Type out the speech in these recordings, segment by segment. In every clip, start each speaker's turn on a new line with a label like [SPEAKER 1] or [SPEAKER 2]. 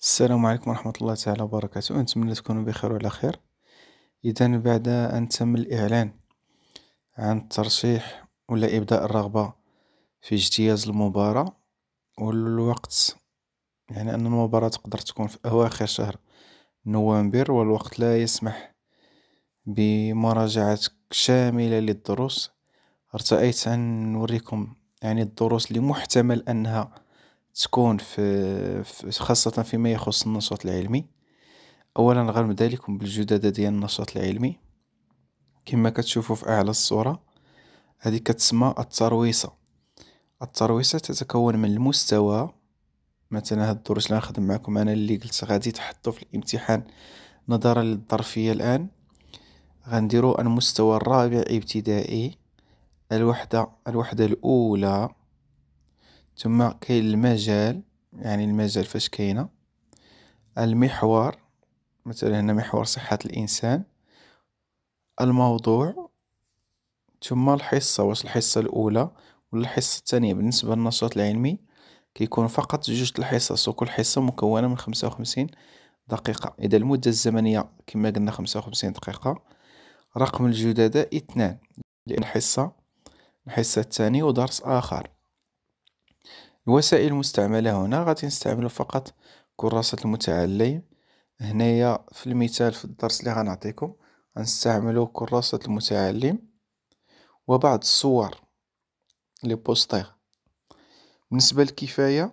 [SPEAKER 1] السلام عليكم ورحمة الله تعالى وبركاته نتمنى تكونوا بخير وعلى خير إذا بعد أن تم الإعلان عن الترشيح ولا إبداء الرغبة في اجتياز المباراة والوقت يعني أن المباراة تقدر تكون في أواخر شهر نوفمبر والوقت لا يسمح بمراجعة شاملة للدروس ارتأيت أن نوريكم يعني الدروس اللي محتمل أنها تكون في خاصة فيما يخص النشاط العلمي أولا غنبدا لكم ديال النشاط العلمي كما كتشوفوا في أعلى الصورة هذه كتسمى الترويسة الترويسة تتكون من المستوى مثلا هاد الدروس اللي غنخدم معكم أنا اللي قلت غادي تحطوا في الامتحان نظرا للظرفية الآن غنديرو المستوى الرابع ابتدائي الوحدة الوحدة الأولى ثم كاين المجال يعني المجال فاش كاينه المحور مثلا هنا محور صحة الإنسان الموضوع ثم الحصة واش الحصة الأولى ولا الحصة الثانية بالنسبة للنشاط العلمي كيكون فقط جوج الحصص وكل حصة مكونة من خمسة وخمسين دقيقة إذا المدة الزمنية كما قلنا خمسة وخمسين دقيقة رقم الجدداء اثنان لأن الحصة الحصة الثانية ودرس آخر الوسائل المستعملة هنا غادي نستعملو فقط كراسة المتعلم هنايا في المثال في الدرس اللي غنعطيكم غنستعملو كراسة المتعلم وبعض الصور لي بوستير بالنسبة للكفاية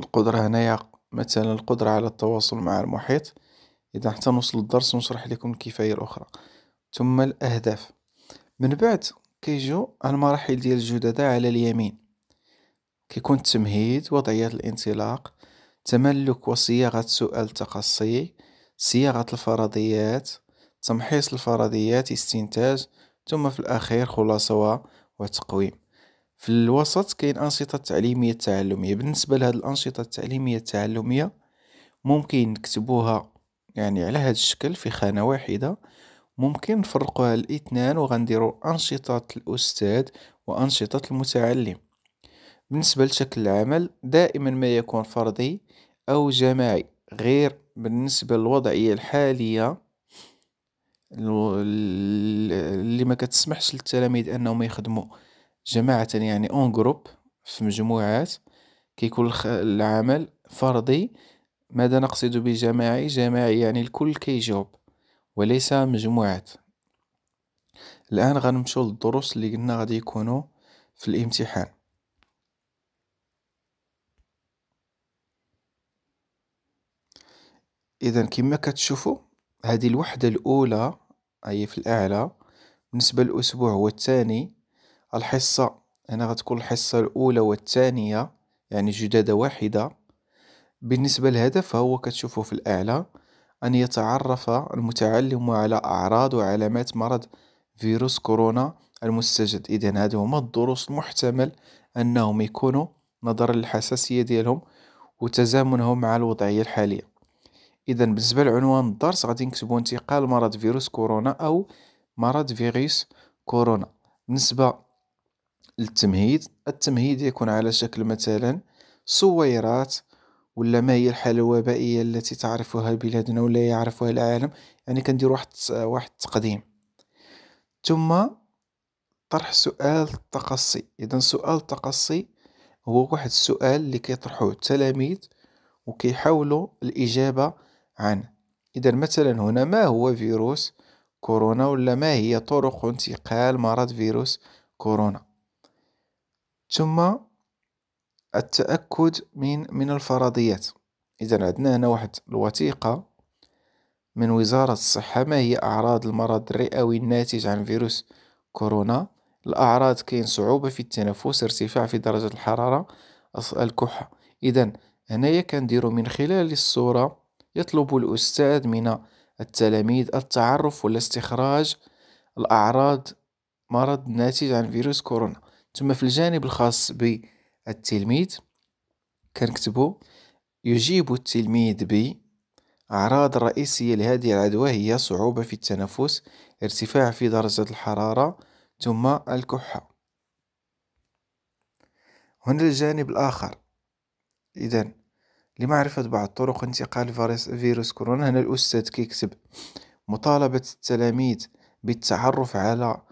[SPEAKER 1] القدرة هنايا مثلا القدرة على التواصل مع المحيط إذا حتى نوصل للدرس نشرح لكم الكفاية الأخرى ثم الأهداف من بعد كيجو المراحل ديال الجدداء على اليمين كيكون التمهيد وضعية الانطلاق تملك وصياغة سؤال تقصي صياغة الفرضيات تمحيص الفرضيات استنتاج ثم في الأخير خلاصة وتقويم في الوسط كاين أنشطة تعليمية تعلمية بالنسبة لهاد الأنشطة التعليمية التعلمية ممكن نكتبوها يعني على هاد الشكل في خانة واحدة ممكن نفرقوها الاثنان وغنديرو أنشطة الأستاذ وأنشطة المتعلم بالنسبة لشكل العمل دائما ما يكون فردي أو جماعي غير بالنسبة للوضعية الحالية اللي ما كتسمحش للتلاميذ انهم يخدموا جماعة يعني اون جروب في مجموعات كيكون العمل فردي ماذا نقصد بجماعي جماعي يعني الكل كيجاوب وليس مجموعات الان غنمشيو للدروس اللي قلنا غادي يكونوا في الامتحان اذا كما كتشوفوا هذه الوحده الاولى هي في الاعلى بالنسبه للاسبوع هو الثاني الحصه هنا غتكون الحصه الاولى والثانيه يعني جداده واحده بالنسبه للهدف هو كتشوفوا في الاعلى ان يتعرف المتعلم على اعراض وعلامات مرض فيروس كورونا المستجد اذا هادو هما الدروس المحتمل انهم يكونوا نظرا للحساسيه ديالهم وتزامنهم مع الوضعيه الحاليه إذا بالنسبة لعنوان الدرس غادي نكتبو انتقال مرض فيروس كورونا أو مرض فيروس كورونا بالنسبة للتمهيد التمهيد يكون على شكل مثلا صويرات ولا ما هي الحالة الوبائية التي تعرفها بلادنا ولا يعرفها العالم يعني كندير واحد واحد التقديم ثم طرح سؤال تقصي إذا سؤال تقصي هو واحد السؤال اللي كيطرحوه التلاميذ وكيحاولوا الإجابة عنه إذا مثلا هنا ما هو فيروس كورونا ولا ما هي طرق انتقال مرض فيروس كورونا ثم التأكد من من الفرضيات إذا عندنا هنا واحد الوثيقة من وزارة الصحة ما هي أعراض المرض الرئوي الناتج عن فيروس كورونا الأعراض كاين صعوبة في التنفس ارتفاع في درجة الحرارة الكحة إذا هنايا كنديرو من خلال الصورة يطلب الأستاذ من التلاميذ التعرف والاستخراج الأعراض مرض ناتج عن فيروس كورونا ثم في الجانب الخاص بالتلميذ كنكتبو يجيب التلميذ ب أعراض رئيسية لهذه العدوى هي صعوبة في التنفس ارتفاع في درجة الحرارة ثم الكحة هنا الجانب الآخر إذا لمعرفة بعض طرق انتقال فيروس كورونا هنا الأستاذ كيكتب مطالبة التلاميذ بالتعرف على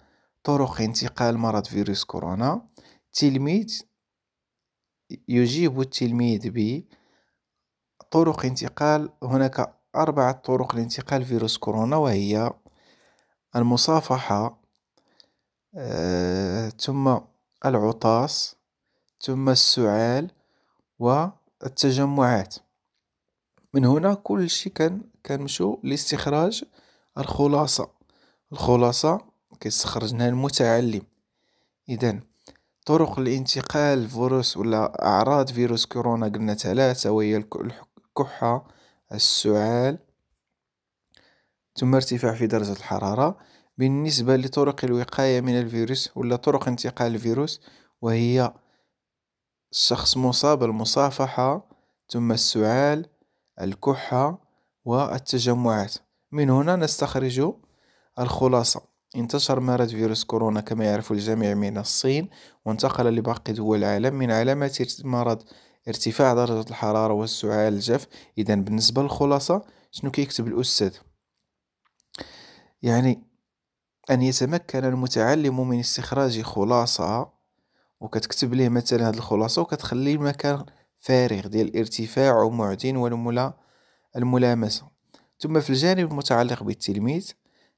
[SPEAKER 1] طرق انتقال مرض فيروس كورونا التلميذ يجيب التلميذ ب طرق انتقال هناك أربعة طرق لانتقال فيروس كورونا وهي المصافحة آه، ثم العطاس ثم السعال و التجمعات من هنا كل شيء كان مشو لاستخراج الخلاصة الخلاصة كيستخرجناها المتعلم اذا طرق الانتقال فيروس ولا اعراض فيروس كورونا قلنا ثلاثة وهي الكحة السعال ثم ارتفاع في درجة الحرارة بالنسبة لطرق الوقاية من الفيروس ولا طرق انتقال الفيروس وهي الشخص مصاب المصافحة ثم السعال الكحة والتجمعات من هنا نستخرج الخلاصة انتشر مرض فيروس كورونا كما يعرف الجميع من الصين وانتقل لباقي دول العالم من علامات مرض ارتفاع درجة الحرارة والسعال الجاف إذا بالنسبة للخلاصة شنو كيكتب الأستاذ يعني أن يتمكن المتعلم من استخراج خلاصة وكتكتب ليه مثلا هاد الخلاصه وكتخلي المكان فارغ ديال الارتفاع ومعدن والملا الملامسه ثم في الجانب المتعلق بالتلميذ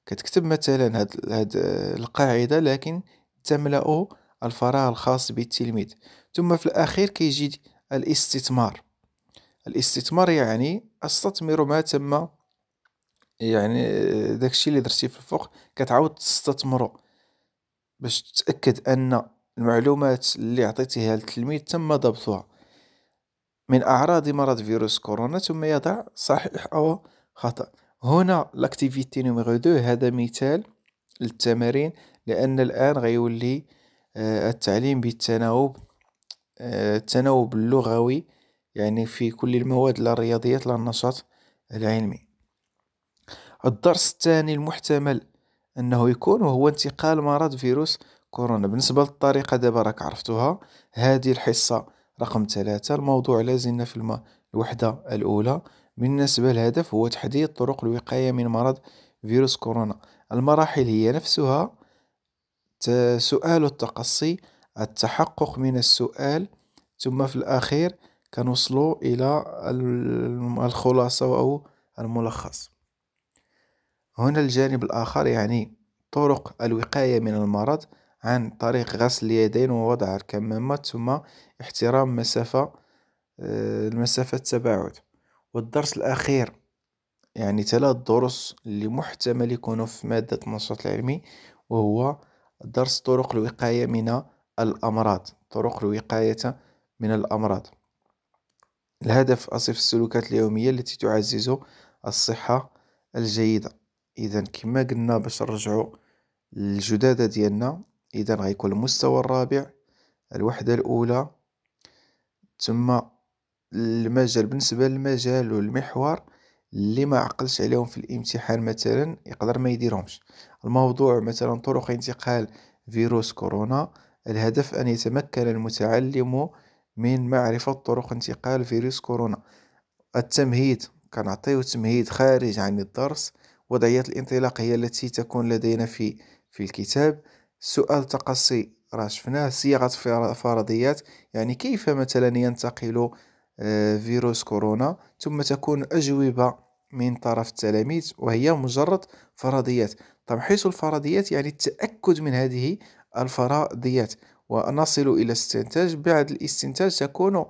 [SPEAKER 1] كتكتب مثلا هاد, هاد القاعده لكن تملا الفراغ الخاص بالتلميذ ثم في الاخير كيجي الاستثمار الاستثمار يعني استثمر ما تم يعني داكشي اللي درتي في الفوق كتعاود تستثمره باش تتاكد ان المعلومات اللي عطيتيها للتلميذ تم ضبطها من أعراض مرض فيروس كورونا ثم يضع صحيح أو خطأ هنا لاكتيفيتي نيميرو دو هذا مثال للتمارين لأن الآن غيولي آه، التعليم بالتناوب آه، التناوب اللغوي يعني في كل المواد لا الرياضيات لا النشاط العلمي الدرس الثاني المحتمل أنه يكون هو انتقال مرض فيروس كورونا بالنسبة للطريقة دابا راك عرفتوها هذه الحصة رقم ثلاثة الموضوع لازلنا في الم... الوحدة الأولى بالنسبة للهدف هو تحديد طرق الوقاية من مرض فيروس كورونا المراحل هي نفسها سؤال التقصي التحقق من السؤال ثم في الأخير كنوصلوا إلى الخلاصة أو الملخص هنا الجانب الآخر يعني طرق الوقاية من المرض عن طريق غسل اليدين ووضع الكمامة ثم احترام مسافة آه، المسافة التباعد والدرس الأخير يعني ثلاث دروس اللي محتمل يكونوا في مادة النشاط العلمي وهو درس طرق الوقاية من الأمراض طرق الوقاية من الأمراض الهدف أصف السلوكات اليومية التي تعزز الصحة الجيدة إذا كما قلنا باش نرجعو الجدادة ديالنا إذا غيكون المستوى الرابع الوحدة الأولى ثم المجال بالنسبة للمجال والمحور اللي ما عقلش عليهم في الامتحان مثلا يقدر ما يديرهمش الموضوع مثلا طرق انتقال فيروس كورونا الهدف أن يتمكن المتعلم من معرفة طرق انتقال فيروس كورونا التمهيد كنعطيو تمهيد خارج عن الدرس وضعية الانطلاق هي التي تكون لدينا في في الكتاب سؤال تقصي راه شفناه صياغة فرضيات يعني كيف مثلا ينتقل آه، فيروس كورونا ثم تكون أجوبة من طرف التلاميذ وهي مجرد فرضيات طب حيث الفرضيات يعني التأكد من هذه الفرضيات ونصل إلى استنتاج بعد الاستنتاج تكون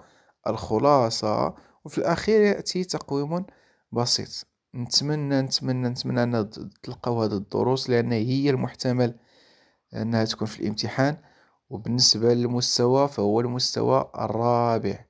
[SPEAKER 1] الخلاصة وفي الأخير يأتي تقويم بسيط نتمنى نتمنى نتمنى أن تلقوا هذه الدروس لأن هي المحتمل أنها تكون في الامتحان وبالنسبة للمستوى فهو المستوى الرابع